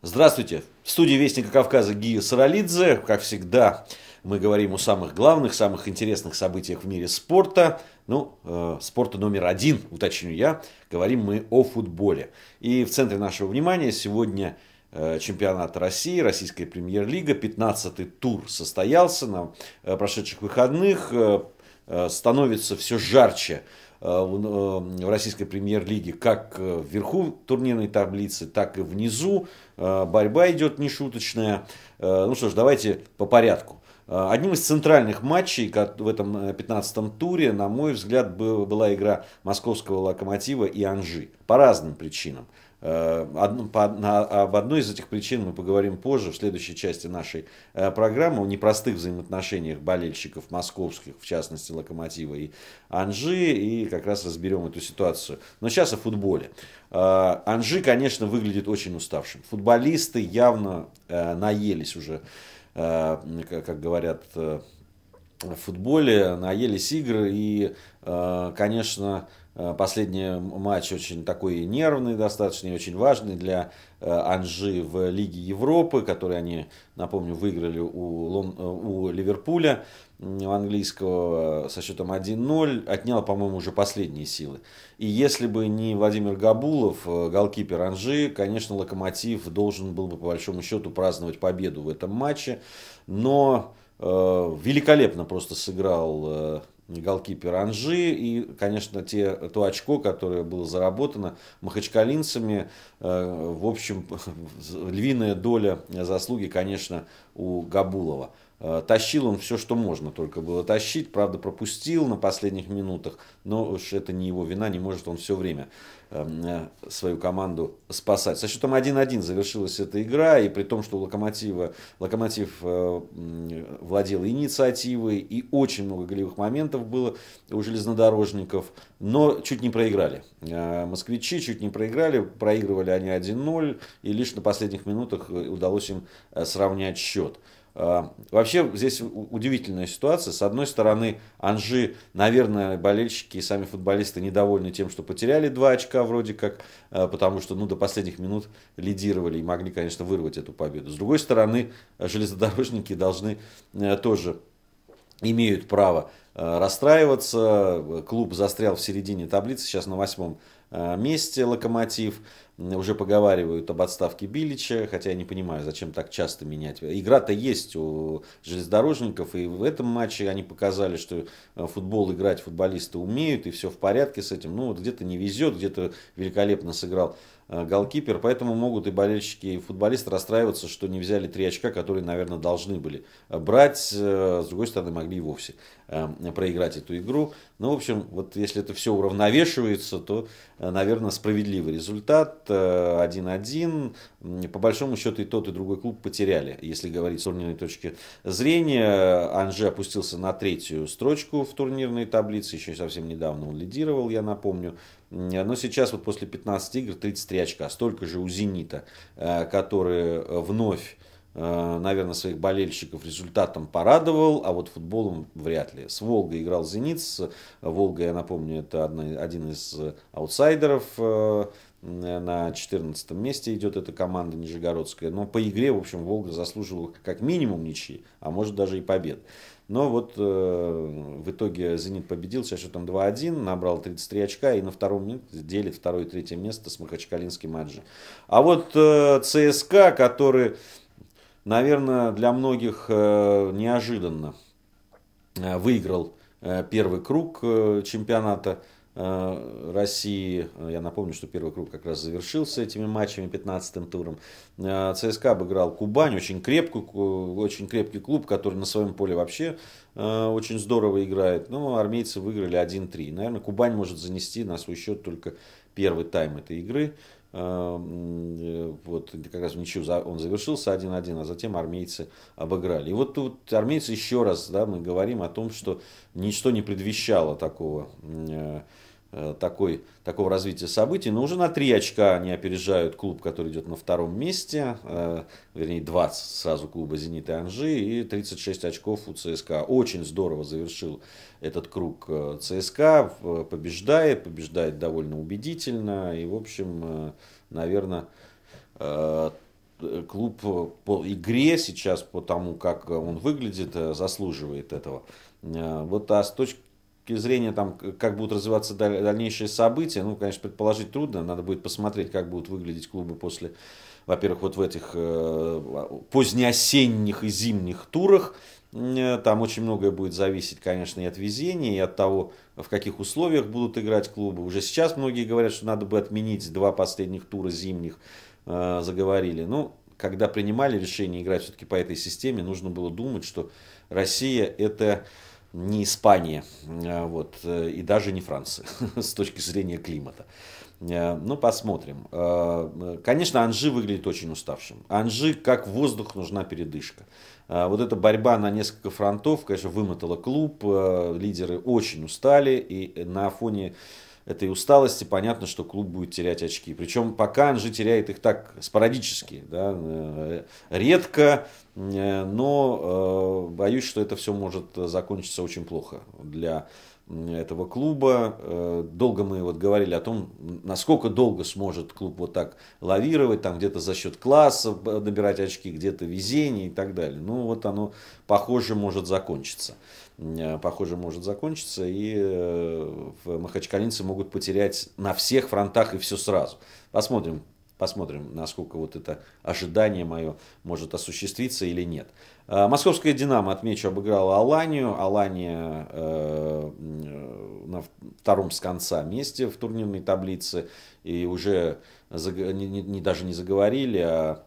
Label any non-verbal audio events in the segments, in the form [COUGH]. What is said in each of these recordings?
Здравствуйте. В студии Вестника Кавказа Гия Саралидзе. Как всегда, мы говорим о самых главных, самых интересных событиях в мире спорта. Ну, э, спорта номер один, уточню я. Говорим мы о футболе. И в центре нашего внимания сегодня э, чемпионат России, российская премьер-лига. 15-й тур состоялся на э, прошедших выходных. Э, э становится все жарче Э, ну, э, в российской премьер-лиге как э, вверху турнирной таблицы, так и внизу. Борьба идет нешуточная. Ну что ж, давайте по порядку. Одним из центральных матчей в этом 15-м туре, на мой взгляд, была игра московского «Локомотива» и «Анжи» по разным причинам. Э, одну, по, на, об одной из этих причин мы поговорим позже, в следующей части нашей э, программы, о непростых взаимоотношениях болельщиков московских, в частности Локомотива и Анжи, и как раз разберем эту ситуацию. Но сейчас о футболе. Э, Анжи, конечно, выглядит очень уставшим. Футболисты явно э, наелись уже, э, как говорят э, в футболе, наелись игры и, э, конечно, э, Последний матч очень такой нервный достаточно и очень важный для э, Анжи в Лиге Европы, который они, напомню, выиграли у, Лон... у Ливерпуля у английского со счетом 1-0, отнял, по-моему, уже последние силы. И если бы не Владимир Габулов, голкипер Анжи, конечно, Локомотив должен был бы, по большому счету, праздновать победу в этом матче. Но Э, великолепно просто сыграл э, голкипер Анжи. И, конечно, те, то очко, которое было заработано махачкалинцами, Э, в общем, [LAUGHS] львиная доля заслуги, конечно, у Габулова. Э, тащил он все, что можно только было тащить. Правда, пропустил на последних минутах, но уж это не его вина, не может он все время эм, э, свою команду спасать. Со счетом 1-1 завершилась эта игра, и при том, что Локомотива, Локомотив владел инициативой, и очень много голевых моментов было у железнодорожников, но чуть не проиграли. Москвичи чуть не проиграли, проигрывали Выиграли они 1-0, и лишь на последних минутах э, удалось им э, сравнять счет. А, вообще здесь удивительная ситуация. С одной стороны, Анжи, наверное, болельщики и сами футболисты недовольны тем, что потеряли два очка вроде как, э, потому что ну, до последних минут лидировали и могли, конечно, вырвать эту победу. С другой стороны, железнодорожники должны тоже имеют право расстраиваться. Клуб застрял в середине таблицы, сейчас на восьмом месте локомотив уже поговаривают об отставке Билича, хотя я не понимаю, зачем так часто менять. Игра-то есть у железнодорожников, и в этом матче они показали, что э, футбол играть футболисты умеют, и все в порядке с этим. Ну вот где-то не везет, где-то великолепно сыграл э, голкипер, поэтому могут и болельщики, и футболисты расстраиваться, что не взяли три очка, которые, наверное, должны были э, брать. С другой стороны, могли и вовсе проиграть эту игру. Ну, в общем, вот если это все уравновешивается, то, наверное, справедливый результат. 1-1. По большому счету и тот, и другой клуб потеряли, если говорить с турнирной точки зрения. Анже опустился на третью строчку в турнирной таблице. Еще совсем недавно он лидировал, я напомню. Но сейчас вот после 15 игр 33 очка. Столько же у «Зенита», э, который вновь э, наверное, своих болельщиков результатом порадовал, а вот футболом вряд ли. С Волгой играл «Зенит», с Волгой, я напомню, это один из аутсайдеров э, на 14 месте идет эта команда Нижегородская. Но по игре, в общем, Волга заслуживала как минимум ничьи, а может даже и побед. Но вот э, в итоге «Зенит» победил, сейчас счетом 2-1, набрал 33 очка и на втором делит второе и третье место с Махачкалинским «Аджи». А вот э, ЦСКА, который, наверное, для многих э, неожиданно э, выиграл э, первый круг э, чемпионата – Э, России. Я напомню, что первый круг как раз завершился этими матчами 15-м туром. Э, ЦСКА обыграл Кубань, очень, крепкую, очень крепкий клуб, который на своем поле вообще э, очень здорово играет. Но ну, армейцы выиграли 1-3. Наверное, Кубань может занести на свой счет только первый тайм этой игры. Вот, как раз в ничью он завершился 1-1, а затем армейцы обыграли. И вот тут армейцы еще раз, да, мы говорим о том, что ничто не предвещало такого Э, такой, такого развития событий, но уже на 3 очка они опережают клуб, который идет на втором месте, э, вернее 20 сразу клуба «Зенит» и «Анжи» и 36 очков у ЦСКА. Очень здорово завершил этот круг э, ЦСКА, побеждает, побеждает довольно убедительно и, в общем, наверное, клуб по игре сейчас, по тому, как он выглядит, заслуживает этого. Вот а с точки точки зрения, там, как будут развиваться дальнейшие события, ну, конечно, предположить трудно, надо будет посмотреть, как будут выглядеть клубы после, во-первых, вот в этих э, позднеосенних и зимних турах, э, там очень многое будет зависеть, конечно, и от везения, и от того, в каких условиях будут играть клубы. Уже сейчас многие говорят, что надо бы отменить два последних тура зимних, э, заговорили. Ну, когда принимали решение играть все-таки по этой системе, нужно было думать, что Россия это не Испания, а вот, э, и даже не Франция [LAUGHS] с точки зрения климата. Э, ну, посмотрим. Э, конечно, Анжи выглядит очень уставшим. Анжи, как воздух, нужна передышка. Вот эта борьба на несколько фронтов, конечно, вымотала клуб. Лидеры очень устали. И на фоне этой усталости понятно, что клуб будет терять очки. Причем пока Анжи теряет их так спорадически. Да, редко, Э, но э, боюсь, что это все может закончиться очень плохо для этого клуба. Э, долго мы вот говорили о том, насколько долго сможет клуб вот так лавировать, там где-то за счет класса набирать очки, где-то везение и так далее. Ну вот оно, похоже, может закончиться. Похоже, может закончиться, и махачкалинцы могут потерять на всех фронтах и все сразу. Посмотрим, Посмотрим, насколько вот это ожидание мое может осуществиться или нет. А, московская «Динамо», отмечу, обыграла «Аланию». «Алания» э, э, на втором с конца месте в турнирной таблице. И уже заг... не, не, даже не заговорили, а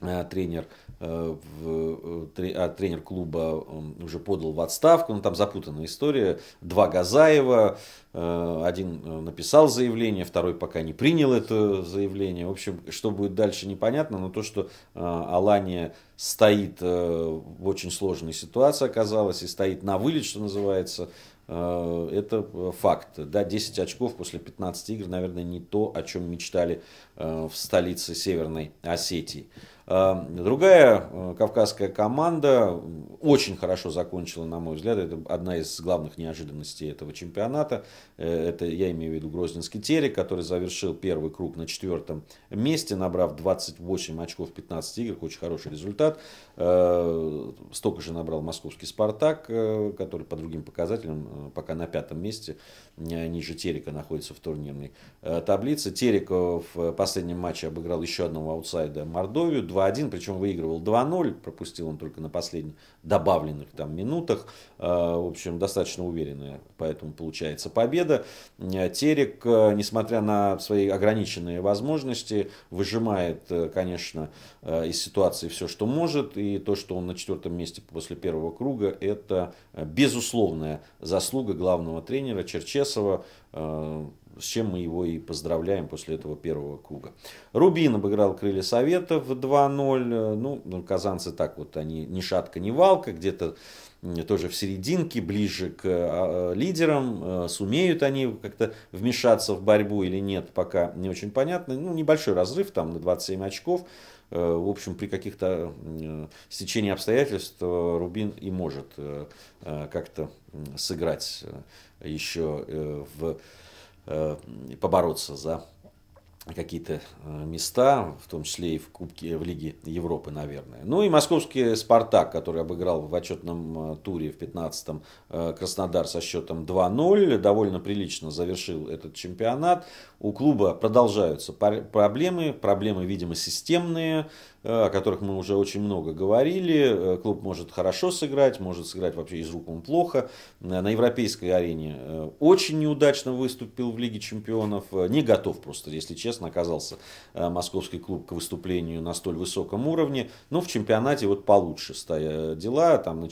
Э, тренер, э, э, а, тренер клуба уже подал в отставку, но ну, там запутанная история, два Газаева, один написал заявление, второй пока не принял это заявление, в общем, что будет дальше непонятно, но то, что Алания стоит в очень сложной ситуации оказалась и стоит на вылет, что называется, Э, это э, факт. Да, 10 очков после 15 игр, наверное, не то, о чем мечтали э, в столице Северной Осетии. Другая кавказская команда очень хорошо закончила, на мой взгляд. Это одна из главных неожиданностей этого чемпионата. Это я имею в виду Грозненский Терек, который завершил первый круг на четвертом месте, набрав 28 очков в 15 играх. Очень хороший результат. Столько же набрал московский Спартак, который по другим показателям Э, пока на пятом месте, э, ниже Терека находится в турнирной э, таблице. Терека в последнем матче обыграл еще одного аутсайда Мордовию 2-1, причем выигрывал 2-0, пропустил он только на последних добавленных там минутах. В общем, достаточно уверенная, поэтому получается победа. Терек, несмотря на свои ограниченные возможности, выжимает, конечно, из ситуации все, что может. И то, что он на четвертом месте после первого круга, это безусловная заслуга заслуга главного тренера Черчесова, э, с чем мы его и поздравляем после этого первого круга. Рубин обыграл крылья Советов 2-0. Э, ну, ну, казанцы так вот, они ни шатка, ни валка, где-то тоже в серединке, ближе к э, а, лидерам. Сумеют они как-то вмешаться в борьбу или нет, пока не очень понятно. Ну, небольшой разрыв, там на 27 очков. Э, в общем, при каких-то э, стечении обстоятельств Рубин и может э, как-то сыграть еще в побороться за какие-то э, места, в том числе и в Кубке, в Лиге Европы, наверное. Ну и московский «Спартак», который обыграл в отчетном э, туре в 15-м э, Краснодар со счетом 2-0, довольно прилично завершил этот чемпионат. У клуба продолжаются проблемы, проблемы, видимо, системные, Э, о которых мы уже очень много говорили. Э, клуб может хорошо сыграть, может сыграть вообще из рук он плохо. Э, на европейской арене очень неудачно выступил в Лиге чемпионов. Не готов просто, если честно, оказался московский клуб к выступлению на столь высоком уровне. Но в чемпионате вот получше стоя дела, там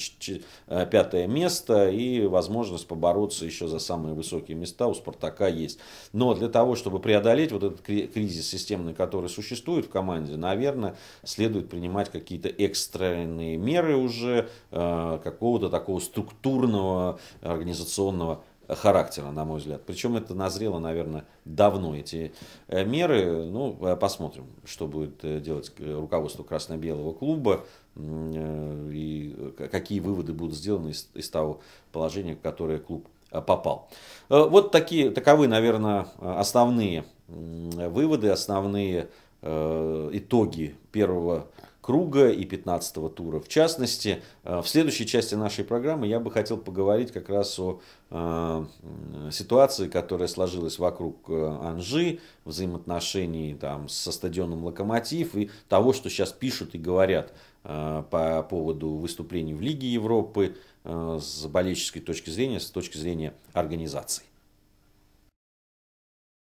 пятое место и возможность побороться еще за самые высокие места у Спартака есть. Но для того, чтобы преодолеть вот этот кризис системный, который существует в команде, наверное, следует принимать какие-то экстренные меры уже э, какого-то такого структурного организационного характера, на мой взгляд. Причем это назрело, наверное, давно, эти э, меры. Ну, э, посмотрим, что будет делать руководство красно-белого клуба и какие выводы будут сделаны из, из того положения, в которое клуб попал. Вот такие, таковы, наверное, основные выводы, основные Э, итоги первого круга и 15 тура. В частности, э, в следующей части нашей программы я бы хотел поговорить как раз о э, ситуации, которая сложилась вокруг Анжи, взаимоотношений там, со стадионом «Локомотив» и того, что сейчас пишут и говорят по поводу выступлений в Лиге Европы с болельческой точки зрения, с точки зрения организации.